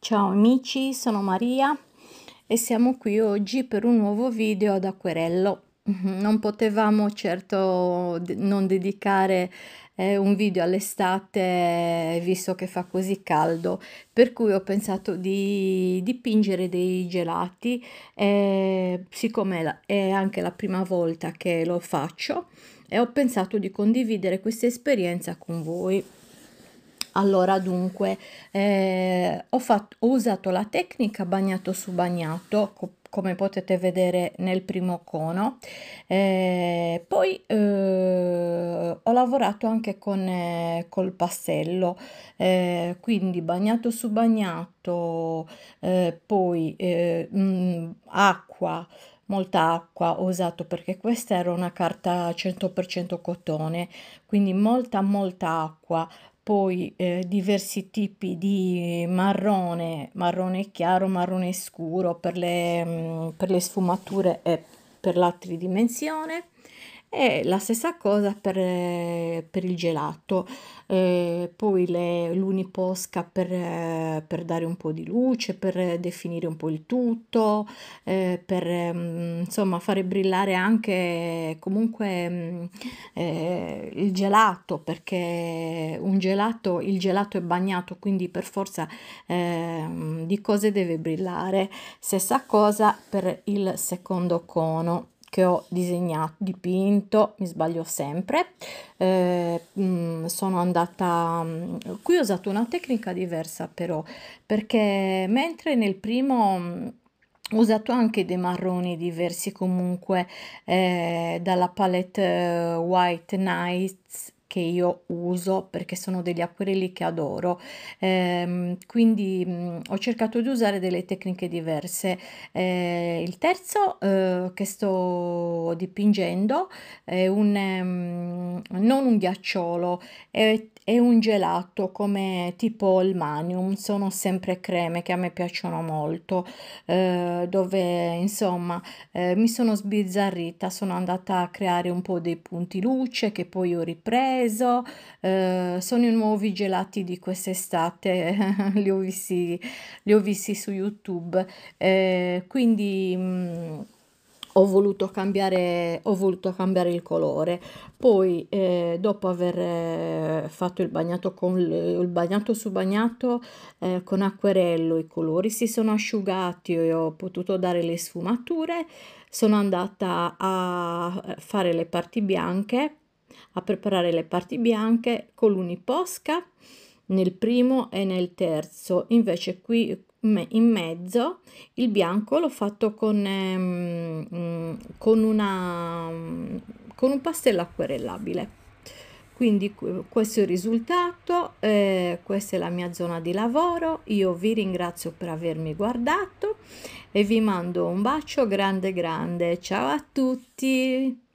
Ciao amici, sono Maria e siamo qui oggi per un nuovo video ad acquerello. Non potevamo certo non dedicare eh, un video all'estate visto che fa così caldo, per cui ho pensato di dipingere dei gelati e eh, siccome è anche la prima volta che lo faccio e ho pensato di condividere questa esperienza con voi. Allora dunque eh, ho, fatto, ho usato la tecnica bagnato su bagnato come potete vedere nel primo cono eh, poi eh, ho lavorato anche con eh, col passello eh, quindi bagnato su bagnato eh, poi mh, eh, mm, acqua molta acqua ho usato perché questa era una carta 100% cotone quindi molta molta acqua poi eh, diversi tipi di marrone marrone chiaro marrone scuro per le, mh, mm, per le sfumature e per la tridimensione e la stessa cosa per, per il gelato, eh, poi le, l'uniposca per, per, dare un po' di luce, per definire un po' il tutto, eh, per mm, insomma fare brillare anche comunque mm, eh, il gelato, perché un gelato, il gelato è bagnato, quindi per forza ehm, di cose deve brillare. Stessa cosa per il secondo cono che ho disegnato, dipinto, mi sbaglio sempre, eh, mm, sono andata, mm, qui ho usato una tecnica diversa però, perché mentre nel primo... Mm, ho usato anche dei marroni diversi comunque eh, dalla palette eh, White Nights che io uso perché sono degli acquerelli che adoro ehm, quindi mh, ho cercato di usare delle tecniche diverse eh, il terzo eh, che sto dipingendo è un um, non un ghiacciolo è, è, un gelato come tipo il manium sono sempre creme che a me piacciono molto eh, dove insomma eh, mi sono sbizzarrita sono andata a creare un po' dei punti luce che poi ho ripreso preso, eh, sono i nuovi gelati di quest'estate, li, ho visti, li ho visti su YouTube, eh, quindi... Mh, mm, ho voluto cambiare, ho voluto cambiare il colore. Poi, eh, dopo aver eh, fatto il bagnato, con, il bagnato su bagnato eh, con acquerello, i colori si sono asciugati e ho potuto dare le sfumature. Sono andata a fare le parti bianche a preparare le parti bianche con l'uniposca nel primo e nel terzo, invece qui in mezzo il bianco l'ho fatto con, ehm, mm, con, una, mm, con un pastello acquerellabile quindi questo è il risultato eh, questa è la mia zona di lavoro io vi ringrazio per avermi guardato e vi mando un bacio grande grande ciao a tutti